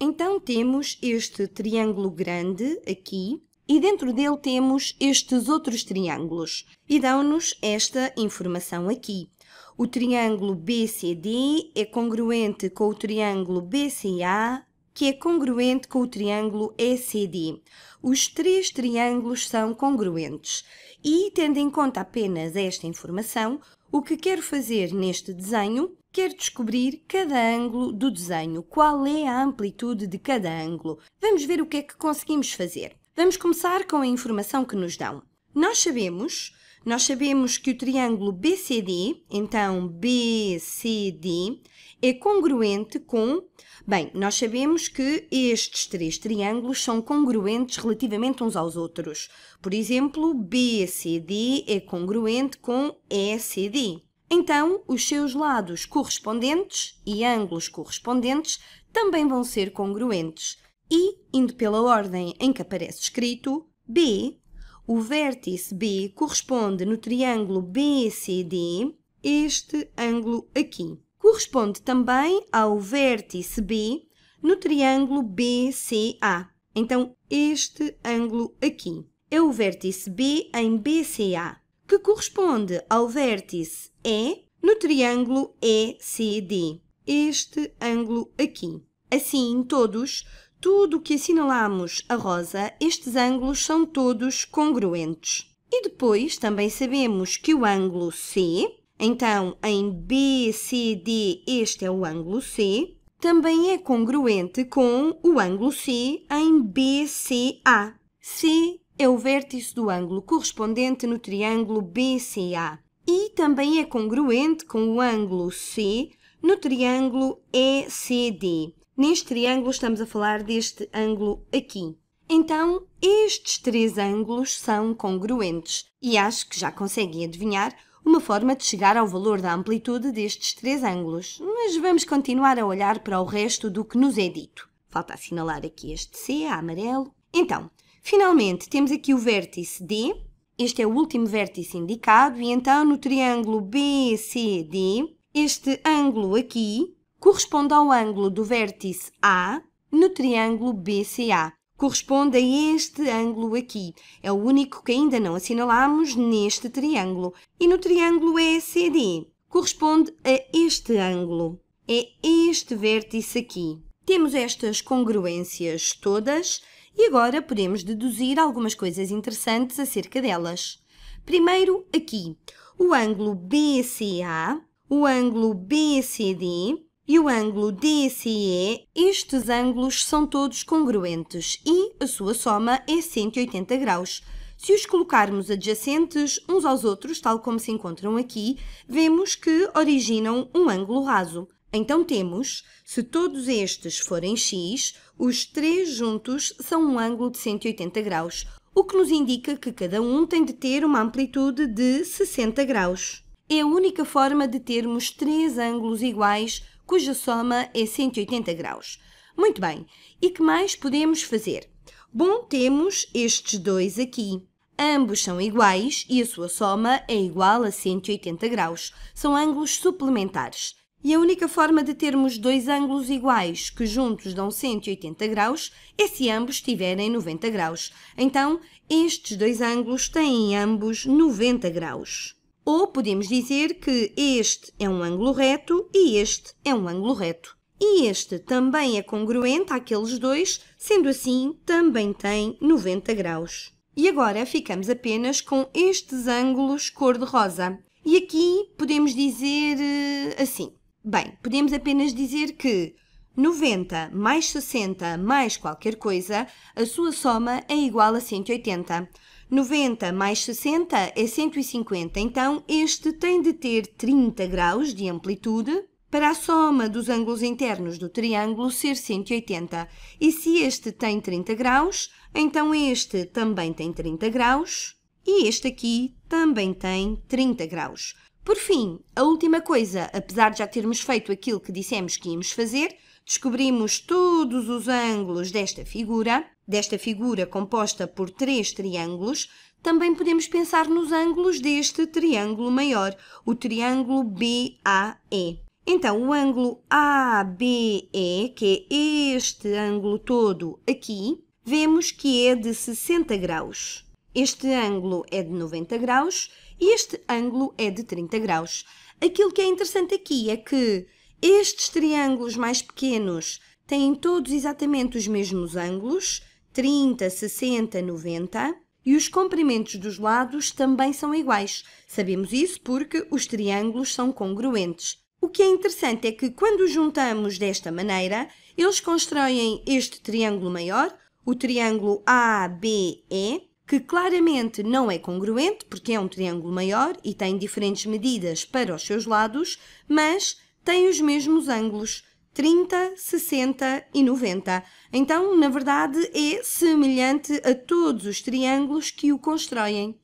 Então temos este triângulo grande aqui e dentro dele temos estes outros triângulos e dão-nos esta informação aqui. O triângulo BCD é congruente com o triângulo BCA, que é congruente com o triângulo ECD. Os três triângulos são congruentes. E, tendo em conta apenas esta informação, o que quero fazer neste desenho quer descobrir cada ângulo do desenho, qual é a amplitude de cada ângulo. Vamos ver o que é que conseguimos fazer. Vamos começar com a informação que nos dão. Nós sabemos, nós sabemos que o triângulo BCD, então BCD, é congruente com... Bem, nós sabemos que estes três triângulos são congruentes relativamente uns aos outros. Por exemplo, BCD é congruente com ECD. Então, os seus lados correspondentes e ângulos correspondentes também vão ser congruentes. E, indo pela ordem em que aparece escrito B, o vértice B corresponde no triângulo BCD, este ângulo aqui. Corresponde também ao vértice B no triângulo BCA. Então, este ângulo aqui é o vértice B em BCA que corresponde ao vértice E no triângulo ECD, este ângulo aqui. Assim, todos, tudo que assinalamos a rosa, estes ângulos são todos congruentes. E depois também sabemos que o ângulo C, então em BCD este é o ângulo C, também é congruente com o ângulo C em BCA. C é o vértice do ângulo correspondente no triângulo BCA e também é congruente com o ângulo C no triângulo ECD. Neste triângulo estamos a falar deste ângulo aqui. Então, estes três ângulos são congruentes e acho que já conseguem adivinhar uma forma de chegar ao valor da amplitude destes três ângulos, mas vamos continuar a olhar para o resto do que nos é dito. Falta assinalar aqui este C amarelo. Então, Finalmente, temos aqui o vértice D. Este é o último vértice indicado e então no triângulo BCD, este ângulo aqui corresponde ao ângulo do vértice A no triângulo BCA. Corresponde a este ângulo aqui. É o único que ainda não assinalamos neste triângulo. E no triângulo ECD corresponde a este ângulo. É este vértice aqui. Temos estas congruências todas e agora podemos deduzir algumas coisas interessantes acerca delas. Primeiro, aqui, o ângulo BCA, o ângulo BCD e o ângulo DCE, estes ângulos são todos congruentes e a sua soma é 180 graus. Se os colocarmos adjacentes uns aos outros, tal como se encontram aqui, vemos que originam um ângulo raso. Então temos, se todos estes forem x, os três juntos são um ângulo de 180 graus, o que nos indica que cada um tem de ter uma amplitude de 60 graus. É a única forma de termos três ângulos iguais cuja soma é 180 graus. Muito bem, e que mais podemos fazer? Bom, temos estes dois aqui. Ambos são iguais e a sua soma é igual a 180 graus. São ângulos suplementares. E a única forma de termos dois ângulos iguais, que juntos dão 180 graus, é se ambos tiverem 90 graus. Então, estes dois ângulos têm ambos 90 graus. Ou podemos dizer que este é um ângulo reto e este é um ângulo reto. E este também é congruente àqueles dois, sendo assim, também tem 90 graus. E agora ficamos apenas com estes ângulos cor-de-rosa. E aqui podemos dizer eh, assim. Bem, podemos apenas dizer que 90 mais 60 mais qualquer coisa, a sua soma é igual a 180. 90 mais 60 é 150, então este tem de ter 30 graus de amplitude para a soma dos ângulos internos do triângulo ser 180. E se este tem 30 graus, então este também tem 30 graus e este aqui também tem 30 graus. Por fim, a última coisa, apesar de já termos feito aquilo que dissemos que íamos fazer, descobrimos todos os ângulos desta figura, desta figura composta por três triângulos, também podemos pensar nos ângulos deste triângulo maior, o triângulo BAE. Então, o ângulo ABE, que é este ângulo todo aqui, vemos que é de 60 graus. Este ângulo é de 90 graus este ângulo é de 30 graus. Aquilo que é interessante aqui é que estes triângulos mais pequenos têm todos exatamente os mesmos ângulos, 30, 60, 90, e os comprimentos dos lados também são iguais. Sabemos isso porque os triângulos são congruentes. O que é interessante é que quando juntamos desta maneira, eles constroem este triângulo maior, o triângulo ABE, que claramente não é congruente, porque é um triângulo maior e tem diferentes medidas para os seus lados, mas tem os mesmos ângulos, 30, 60 e 90. Então, na verdade, é semelhante a todos os triângulos que o constroem.